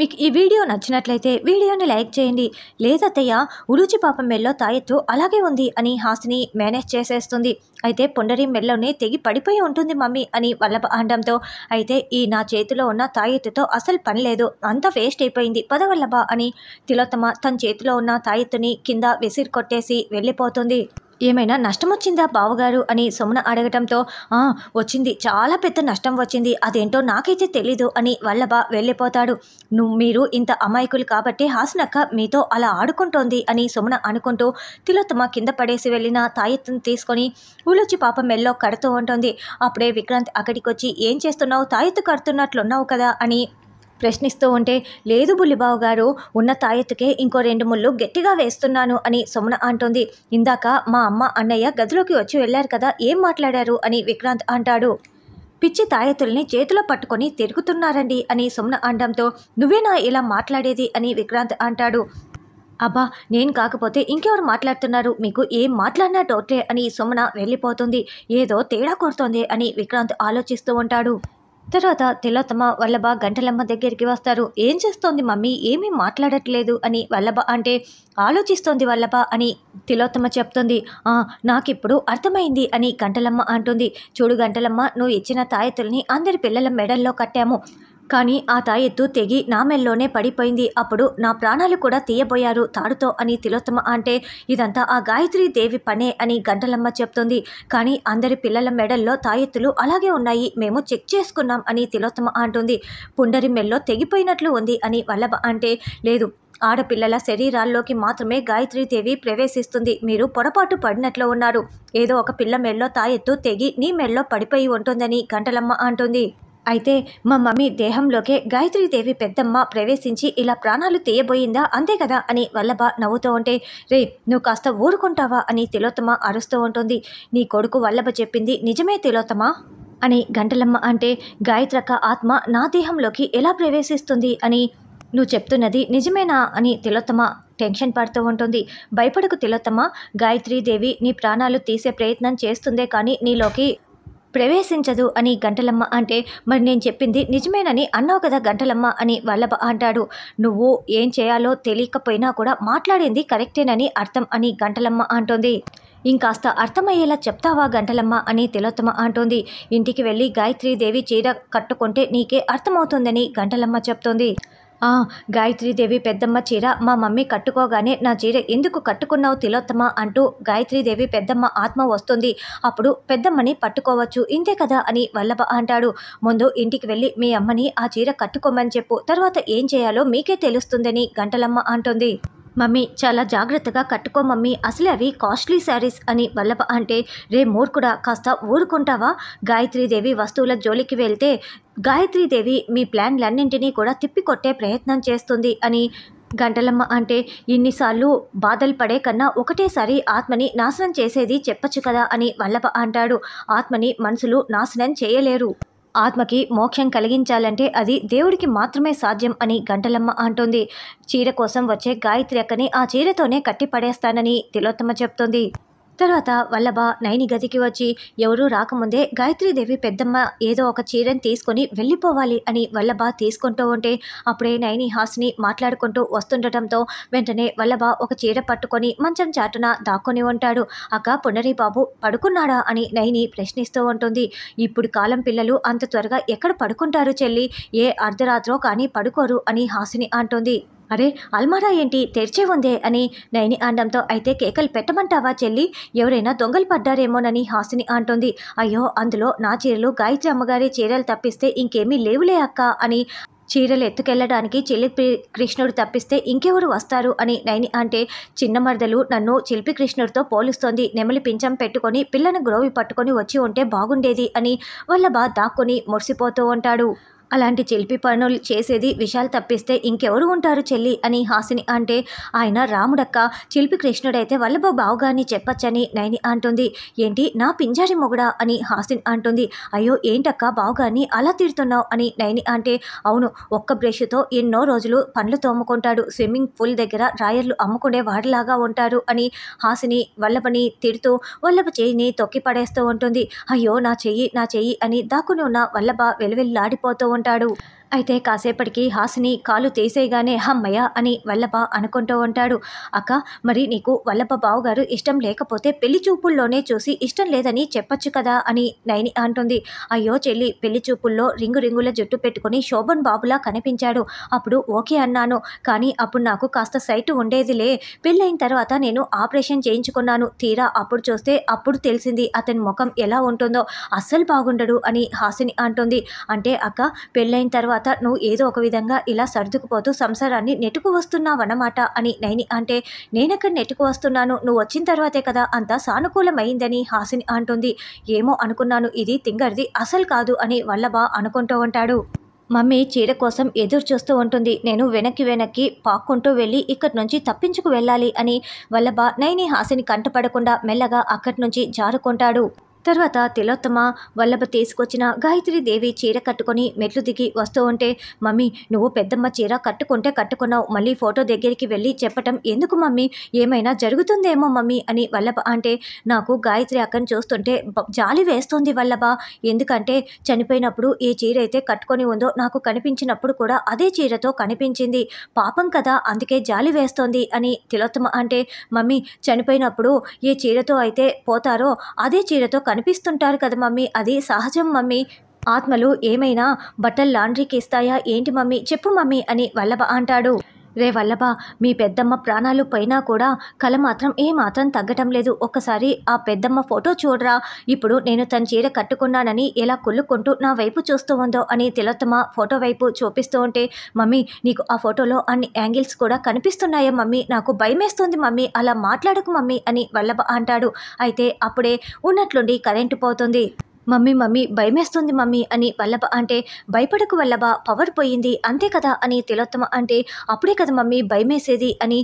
మీకు ఈ వీడియో నచ్చినట్లయితే వీడియోని లైక్ చేయండి లేదత్తయ్య ఉలూచి పాపం మెల్లో తాయెత్తు అలాగే ఉంది అని హాసిని మేనేజ్ చేసేస్తుంది అయితే పొండరి మెల్లోనే తెగి పడిపోయి ఉంటుంది మమ్మీ అని వల్లభ అనడంతో అయితే ఈ నా చేతిలో ఉన్న తాయెత్తుతో అసలు పని లేదు అంతా వేస్ట్ అయిపోయింది పదవల్లభ అని తిలోత్తమ తన చేతిలో ఉన్న తాయెత్తుని కింద విసిరి కొట్టేసి వెళ్ళిపోతుంది ఏమైనా నష్టం వచ్చిందా బావగారు అని సుమన అడగటంతో వచ్చింది చాలా పెద్ద నష్టం వచ్చింది అదేంటో నాకైతే తెలీదు అని వల్లభ వెళ్ళిపోతాడు నువ్వు మీరు ఇంత అమాయకులు కాబట్టి హాసునక్క మీతో అలా ఆడుకుంటోంది అని సుమన అనుకుంటూ తిలోత్తమ కింద పడేసి వెళ్ళిన తాయెత్తును తీసుకొని ఊళ్ళొచ్చి పాప మెల్లో కడుతూ ఉంటుంది అప్పుడే విక్రాంత్ అక్కడికి వచ్చి ఏం చేస్తున్నావు తాయెత్తు కడుతున్నట్లున్నావు కదా అని ప్రశ్నిస్తూ ఉంటే లేదు బుల్లిబావు గారు ఉన్న తాయెత్తుకే ఇంకో రెండు ముళ్ళు గట్టిగా వేస్తున్నాను అని సుమన అంటుంది ఇందాక మా అమ్మ అన్నయ్య గదిలోకి వచ్చి వెళ్ళారు కదా ఏం మాట్లాడారు అని విక్రాంత్ అంటాడు పిచ్చి తాయెత్తుల్ని చేతిలో పట్టుకొని తిరుగుతున్నారండి అని సుమన అనడంతో నువ్వేనా ఇలా మాట్లాడేది అని విక్రాంత్ అంటాడు అబ్బా నేను కాకపోతే ఇంకెవరు మాట్లాడుతున్నారు మీకు ఏం మాట్లాడినా డౌట్లే అని సుమన వెళ్ళిపోతుంది ఏదో తేడా కొడుతోంది అని విక్రాంత్ ఆలోచిస్తూ ఉంటాడు తర్వాత తిలోతమ వల్లభ గంటలమ్మ దగ్గరికి వస్తారు ఏం చేస్తోంది మమ్మీ ఏమీ మాట్లాడట్లేదు అని వల్లభ అంటే ఆలోచిస్తోంది వల్లభ అని తిలోతమ చెప్తుంది నాకిప్పుడు అర్థమైంది అని గంటలమ్మ అంటుంది చూడు గంటలమ్మ నువ్వు ఇచ్చిన తాయతుల్ని అందరి పిల్లల మెడల్లో కట్టాము కానీ ఆ తాయెత్తు తెగి నా మెల్లోనే పడిపోయింది అప్పుడు నా ప్రాణాలు కూడా తీయబోయారు తాడుతో అని తిలోత్తమ అంటే ఇదంతా ఆ గాయత్రి దేవి పనే అని గంటలమ్మ చెప్తుంది కానీ అందరి పిల్లల మెడల్లో తాయెత్తులు అలాగే ఉన్నాయి మేము చెక్ చేసుకున్నాం అని తిలోత్తమ అంటుంది పుండరి మెల్లో తెగిపోయినట్లు ఉంది అని వల్లభ అంటే లేదు ఆడపిల్లల శరీరాల్లోకి మాత్రమే గాయత్రీదేవి ప్రవేశిస్తుంది మీరు పొరపాటు పడినట్లు ఉన్నారు ఏదో ఒక పిల్ల మెల్లో తాయెత్తు తెగి నీ మెల్లో పడిపోయి ఉంటుందని గంటలమ్మ అంటుంది అయితే మా మమ్మీ దేహంలోకే గాయత్రీదేవి పెద్దమ్మ ప్రవేశించి ఇలా ప్రాణాలు తీయబోయిందా అంతే కదా అని వల్లభ నవ్వుతూ ఉంటే రే నువ్వు కాస్త ఊరుకుంటావా అని తిలోత్తమ అరుస్తూ ఉంటుంది నీ కొడుకు వల్లభ చెప్పింది నిజమే తిలోత్తమ అని గంటలమ్మ అంటే గాయత్రక ఆత్మ నా దేహంలోకి ఎలా ప్రవేశిస్తుంది అని నువ్వు చెప్తున్నది నిజమేనా అని తిలోత్తమ టెన్షన్ పడుతూ ఉంటుంది భయపడకు తిలోత్తమ గాయత్రీదేవి నీ ప్రాణాలు తీసే ప్రయత్నం చేస్తుందే కానీ నీలోకి ప్రవేశించదు అని గంటలమ్మ అంటే మరి నేను చెప్పింది నిజమేనని అన్నావు కదా గంటలమ్మ అని వల్లభ అంటాడు నువ్వు ఏం చేయాలో తెలియకపోయినా కూడా మాట్లాడింది కరెక్టేనని అర్థం అని గంటలమ్మ అంటోంది ఇంకాస్త అర్థమయ్యేలా చెప్తావా గంటలమ్మ అని తిలోత్తమ అంటోంది ఇంటికి వెళ్ళి గాయత్రీదేవి చీర కట్టుకుంటే నీకే అర్థమవుతుందని గంటలమ్మ చెప్తోంది గాయత్రీదేవి పెద్దమ్మ చీర మా మమ్మీ కట్టుకోగానే నా చీర ఎందుకు కట్టుకున్నావు తిలోత్తమ అంటూ గాయత్రీదేవి పెద్దమ్మ ఆత్మ వస్తుంది అప్పుడు పెద్దమ్మని పట్టుకోవచ్చు ఇంతే కదా అని వల్లభ అంటాడు ముందు ఇంటికి వెళ్ళి మీ అమ్మని ఆ చీర కట్టుకోమని చెప్పు తర్వాత ఏం చేయాలో మీకే తెలుస్తుందని గంటలమ్మ అంటుంది మమ్మీ చాలా జాగ్రత్తగా కట్టుకో మమ్మీ అసలే అవి కాస్ట్లీ శారీస్ అని వల్లభ అంటే రే మూర్ఖుడా కాస్త ఊరుకుంటావా గాయత్రీదేవి వస్తువుల జోలికి వెళ్తే గాయత్రీదేవి మీ ప్లాన్లన్నింటినీ కూడా తిప్పికొట్టే ప్రయత్నం చేస్తుంది అని గంటలమ్మ అంటే ఇన్నిసార్లు బాధలు పడే కన్నా ఒకటేసారి ఆత్మని నాశనం చేసేది చెప్పచ్చు కదా అని వల్లభ అంటాడు ఆత్మని మనసులు నాశనం చేయలేరు ఆత్మకి మోక్షం కలిగించాలంటే అది దేవుడికి మాత్రమే సాధ్యం అని గంటలమ్మ అంటోంది చీర కోసం వచ్చే గాయత్రి అక్కని ఆ చీరతోనే కట్టి పడేస్తానని తిలోత్తమ చెప్తోంది తర్వాత వల్లభ నైని గదికి వచ్చి ఎవరూ రాకముందే గాయత్రీదేవి పెద్దమ్మ ఏదో ఒక చీరను తీసుకొని వెళ్ళిపోవాలి అని వల్లభ తీసుకుంటూ ఉంటే అప్పుడే నైని హాస్ని మాట్లాడుకుంటూ వస్తుండటంతో వెంటనే వల్లభ ఒక చీర పట్టుకొని మంచం చాటున దాక్కుని ఉంటాడు అక్క పునరీబాబు బాబు పడుకున్నాడా అని నైని ప్రశ్నిస్తూ ఉంటుంది ఇప్పుడు కాలం పిల్లలు అంత త్వరగా ఎక్కడ పడుకుంటారు చెల్లి ఏ అర్ధరాత్రో కానీ పడుకోరు అని హాసిని అంటుంది అరే అల్మారా ఏంటి తెరిచే ఉందే అని నయని అనడంతో అయితే కేకలు పెట్టమంటావా చెల్లి ఎవరైనా దొంగలు పడ్డారేమోనని హాసిని అంటోంది అయ్యో అందులో నా చీరలు గాయత్రి అమ్మగారి చీరలు తప్పిస్తే ఇంకేమీ లేవులే అక్క అని చీరలు ఎత్తుకెళ్లడానికి చెల్లి కృష్ణుడు తప్పిస్తే ఇంకెవరు వస్తారు అని నైని అంటే చిన్న మరదలు నన్ను చిలిపి కృష్ణుడితో పోలుస్తోంది నెమలి పించం పెట్టుకొని పిల్లను గ్రోవి పట్టుకొని వచ్చి ఉంటే బాగుండేది అని వాళ్ళ బా దాక్కుని మురిసిపోతూ ఉంటాడు అలాంటి చెల్పి పనులు చేసేది విశాల్ తప్పిస్తే ఇంకెవరు ఉంటారు చెల్లి అని హాసిని అంటే ఆయన రాముడక్క చిల్పి కృష్ణుడైతే వల్లభ బావుగారిని చెప్పచ్చని నైని అంటుంది ఏంటి నా పింజారి మొగుడా అని హాసిని అంటుంది అయ్యో ఏంటక్క బావుగారిని అలా తీరుతున్నావు అని నైని అంటే అవును ఒక్క బ్రష్తో ఎన్నో రోజులు పండ్లు తోముకుంటాడు స్విమ్మింగ్ పూల్ దగ్గర రాయర్లు అమ్ముకునే వాడిలాగా ఉంటారు అని హాసిని వల్లభని తిడుతూ వల్లభ చేయిని తొక్కి పడేస్తూ ఉంటుంది అయ్యో నా చెయ్యి నా చెయ్యి అని దాక్కుని ఉన్న వల్లభ వెలువెల్లాడిపోతూ ఉంటాడు అయితే కాసేపటికి హాసిని కాలు తీసేయగానే హమ్మయ్య అని వల్లప అనుకుంటూ ఉంటాడు అక్క మరి నీకు వల్లప బావగారు ఇష్టం లేకపోతే పెళ్లి చూపుల్లోనే చూసి ఇష్టం లేదని చెప్పచ్చు కదా అని నైని అంటుంది అయ్యో చెల్లి పెళ్లి చూపుల్లో రింగు రింగుల జుట్టు పెట్టుకుని శోభన్ బాబులా కనిపించాడు అప్పుడు ఓకే అన్నాను కానీ అప్పుడు నాకు కాస్త సైటు ఉండేదిలే పెళ్ళైన తర్వాత నేను ఆపరేషన్ చేయించుకున్నాను తీరా అప్పుడు చూస్తే అప్పుడు తెలిసింది అతని ముఖం ఎలా ఉంటుందో అస్సలు బాగుండడు అని హాసిని అంటుంది అంటే అక్క పెళ్ళైన తర్వాత తర్వాత నువ్వు ఏదో ఒక విధంగా ఇలా సర్దుకుపోతూ సంసారాన్ని నెట్టుకు వస్తున్నావన్నమాట అని నైని అంటే నేనక్కడ నెట్టుకు వస్తున్నాను నువ్వు వచ్చిన తర్వాతే కదా అంతా సానుకూలమైందని హాసిని అంటుంది ఏమో అనుకున్నాను ఇది తింగర్ది అసలు కాదు అని వల్లభ అనుకుంటూ ఉంటాడు మమ్మీ చీర కోసం ఎదురు చూస్తూ ఉంటుంది నేను వెనక్కి వెనక్కి పాక్కుంటూ వెళ్ళి ఇక్కడి నుంచి తప్పించుకు వెళ్ళాలి అని వల్లభ నైని హాసిని కంటపడకుండా మెల్లగా అక్కడి నుంచి జారుకుంటాడు తర్వాత తిలోత్తమ వల్లభ తీసుకొచ్చిన గాయత్రీదేవి చీర కట్టుకొని మెట్లు దిగి వస్తూ ఉంటే మమ్మీ నువ్వు పెద్దమ్మ చీర కట్టుకుంటే కట్టుకున్నావు మళ్ళీ ఫోటో దగ్గరికి వెళ్ళి చెప్పటం ఎందుకు మమ్మీ ఏమైనా జరుగుతుందేమో మమ్మీ అని వల్లభ అంటే నాకు గాయత్రి అక్కని చూస్తుంటే జాలి వేస్తుంది వల్లభ ఎందుకంటే చనిపోయినప్పుడు ఏ చీర అయితే కట్టుకొని ఉందో నాకు కనిపించినప్పుడు కూడా అదే చీరతో కనిపించింది పాపం కదా అందుకే జాలి వేస్తోంది అని తిలోత్తమ అంటే మమ్మీ చనిపోయినప్పుడు ఏ చీరతో అయితే పోతారో అదే చీరతో కనిపిస్తుంటారు కదా మమ్మీ అది సహజం మమ్మీ ఆత్మలు ఏమైనా బట్టలు లాండ్రీకి ఇస్తాయా ఏంటి మమ్మీ చెప్పు మమ్మీ అని వల్లభ అంటాడు రే వల్లభ మీ పెద్దమ్మ ప్రాణాలు పైనా కూడా కళ మాత్రం ఏమాత్రం తగ్గటం లేదు ఒక్కసారి ఆ పెద్దమ్మ ఫోటో చూడరా ఇప్పుడు నేను తన చీర కట్టుకున్నానని ఎలా కుళ్ళుకుంటూ నా వైపు చూస్తూ ఉందో అని తిలోత్తమ ఫోటో వైపు చూపిస్తూ ఉంటే మమ్మీ నీకు ఆ ఫోటోలో అన్ని యాంగిల్స్ కూడా కనిపిస్తున్నాయా మమ్మీ నాకు భయమేస్తుంది మమ్మీ అలా మాట్లాడకు మమ్మీ అని వల్లభ అంటాడు అయితే అప్పుడే ఉన్నట్లుండి కరెంటు పోతుంది మమ్మీ మమ్మీ భయమేస్తుంది మమ్మీ అని వల్లభ అంటే భయపడకు వల్లభ పవర్ పోయింది అంతే కదా అని తిలోత్తమ అంటే అప్పుడే కదా మమ్మీ భయమేసేది అని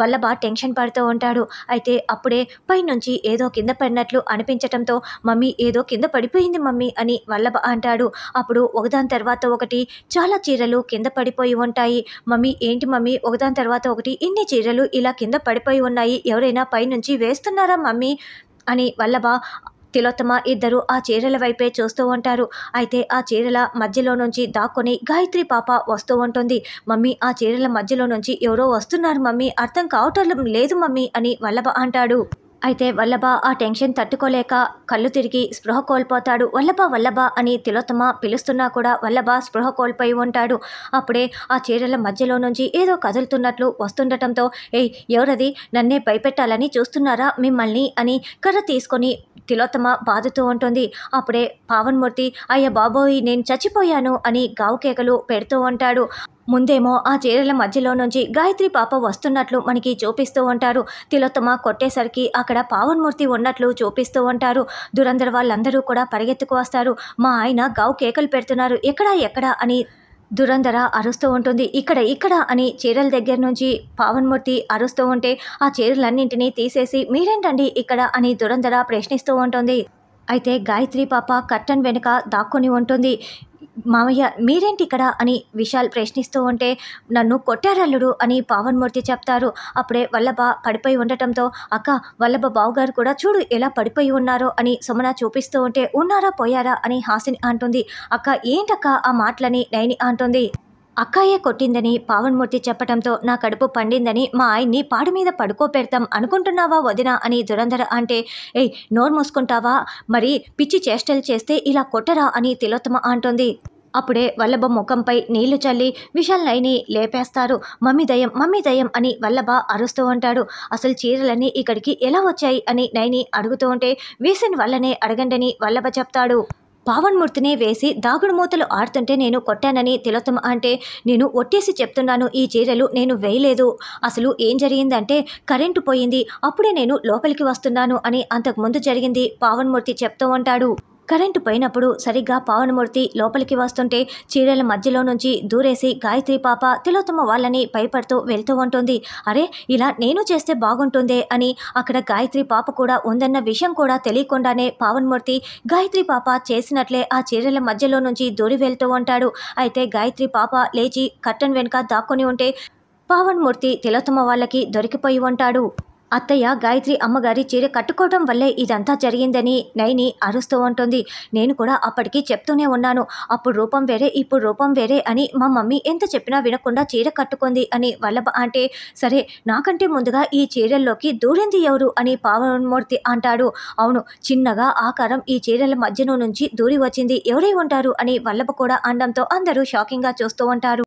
వల్లభ టెన్షన్ పడుతూ ఉంటాడు అయితే అప్పుడే పైనుంచి ఏదో కింద పడినట్లు అనిపించటంతో మమ్మీ ఏదో కింద పడిపోయింది మమ్మీ అని వల్లభ అంటాడు అప్పుడు ఒకదాని తర్వాత ఒకటి చాలా చీరలు కింద పడిపోయి ఉంటాయి మమ్మీ ఏంటి మమ్మీ ఒకదాని తర్వాత ఒకటి ఇన్ని చీరలు ఇలా కింద పడిపోయి ఉన్నాయి ఎవరైనా పైనుంచి వేస్తున్నారా మమ్మీ అని వల్లభ తిలోత్తమ ఇద్దరు ఆ చీరల వైపే చూస్తూ ఉంటారు అయితే ఆ చీరల మధ్యలో నుంచి దాక్కొని గాయత్రి పాప వస్తూ ఉంటుంది మమ్మీ ఆ చీరల మధ్యలో నుంచి ఎవరో వస్తున్నారు మమ్మీ అర్థం కావటం లేదు మమ్మీ అని వల్లభ అంటాడు అయితే వల్లభ ఆ టెన్షన్ తట్టుకోలేక కళ్ళు తిరిగి స్పృహ కోల్పోతాడు వల్లభ వల్లభ అని తిలోత్తమ పిలుస్తున్నా కూడా వల్లభ స్పృహ కోల్పోయి ఉంటాడు అప్పుడే ఆ చీరల మధ్యలో నుంచి ఏదో కదులుతున్నట్లు వస్తుండటంతో ఏయ్ ఎవరది నన్నే భయపెట్టాలని చూస్తున్నారా మిమ్మల్ని అని కర్ర తీసుకొని తిలోత్తమ బాధతూ ఉంటుంది అప్పుడే పావన్మూర్తి అయ్య బాబోయ్ నేను చచ్చిపోయాను అని గావుకేకలు పెడుతూ ఉంటాడు ముందేమో ఆ చీరల మధ్యలో నుంచి గాయత్రి పాప వస్తున్నట్లు మనకి చూపిస్తూ ఉంటారు తిలోత్తమ కొట్టేసరికి అక్కడ పావన్మూర్తి ఉన్నట్లు చూపిస్తూ ఉంటారు దురంధర వాళ్ళందరూ కూడా పరిగెత్తుకు వస్తారు మా ఆయన గావు కేకలు పెడుతున్నారు ఎక్కడ ఎక్కడ అని దురంధర అరుస్తూ ఉంటుంది ఇక్కడ ఇక్కడ అని చీరల దగ్గర నుంచి పావన్మూర్తి అరుస్తూ ఉంటే ఆ చీరలన్నింటినీ తీసేసి మీరేంటండి ఇక్కడ అని దురంధర ప్రశ్నిస్తూ ఉంటుంది అయితే గాయత్రి పాప కర్టన్ వెనుక దాక్కుని ఉంటుంది మామయ్య మీరేంటి ఇక్కడ అని విశాల్ ప్రశ్నిస్తూ ఉంటే నన్ను కొట్టారల్లుడు అని పావన్మూర్తి చెప్తారు అప్పుడే వల్లభ పడిపోయి ఉండటంతో అక్క వల్లభ బావుగారు కూడా చూడు ఎలా పడిపోయి ఉన్నారో అని సుమన చూపిస్తూ ఉంటే ఉన్నారా పోయారా అని హాసిని అంటుంది అక్క ఏంటక్క ఆ మాటలని నయని అంటుంది అక్కాయే కొట్టిందని పావన్మూర్తి చెప్పడంతో నా కడుపు పండిందని మా ఆయన్ని పాడు మీద పడుకోపెడతాం అనుకుంటున్నావా వదినా అని దురంధర అంటే ఏయ్ నోరు మూసుకుంటావా మరి పిచ్చి చేష్టలు చేస్తే ఇలా కొట్టరా అని తిలోత్తమ అంటుంది అప్పుడే వల్లభ ముఖంపై నీళ్లు చల్లి విశాల్ నైని లేపేస్తారు మమ్మీ దయం మమ్మీ దయం అని వల్లభ అరుస్తూ ఉంటాడు అసలు చీరలన్నీ ఇక్కడికి ఎలా వచ్చాయి అని నైని అడుగుతూ ఉంటే వీసిన వల్లనే అడగండని వల్లభ చెప్తాడు మూర్తిని వేసి దాగుడు మూతలు ఆడుతుంటే నేను కొట్టానని తిలోత్తమ అంటే నేను ఒట్టేసి చెప్తున్నాను ఈ చీరలు నేను వేయలేదు అసలు ఏం జరిగిందంటే కరెంటు పోయింది అప్పుడే నేను లోపలికి వస్తున్నాను అని అంతకుముందు జరిగింది పావన్మూర్తి చెప్తూ ఉంటాడు కరెంటు పోయినప్పుడు సరిగ్గా పావనమూర్తి లోపలికి వస్తుంటే చీరల మధ్యలో నుంచి దూరేసి గాయత్రి పాప తిలోత్తమ వాళ్ళని భయపడుతూ వెళ్తూ ఉంటుంది అరే ఇలా నేను చేస్తే బాగుంటుందే అని అక్కడ గాయత్రి పాప కూడా ఉందన్న విషయం కూడా తెలియకుండానే పావన్మూర్తి గాయత్రి పాప చేసినట్లే ఆ చీరల మధ్యలో నుంచి దూరి వెళ్తూ ఉంటాడు అయితే గాయత్రి పాప లేచి కట్టన్ వెనుక దాక్కుని ఉంటే పావన్మూర్తి తిలోత్తమ వాళ్ళకి దొరికిపోయి ఉంటాడు అత్తయ్య గాయత్రి అమ్మగారి చీర కట్టుకోవడం వల్లే ఇదంతా జరిగిందని నైని అరుస్తూ ఉంటుంది నేను కూడా అప్పటికి చెప్తూనే ఉన్నాను అప్పుడు రూపం వేరే ఇప్పుడు రూపం వేరే అని మా మమ్మీ ఎంత చెప్పినా వినకుండా చీర కట్టుకుంది అని వల్లభ అంటే సరే నాకంటే ముందుగా ఈ చీరల్లోకి దూరింది ఎవరు అని పావన్మూర్తి అంటాడు అవును చిన్నగా ఆకారం ఈ చీరల మధ్యలో నుంచి దూరి వచ్చింది ఎవరై ఉంటారు అని వల్లభ కూడా అనడంతో అందరూ షాకింగ్గా చూస్తూ ఉంటారు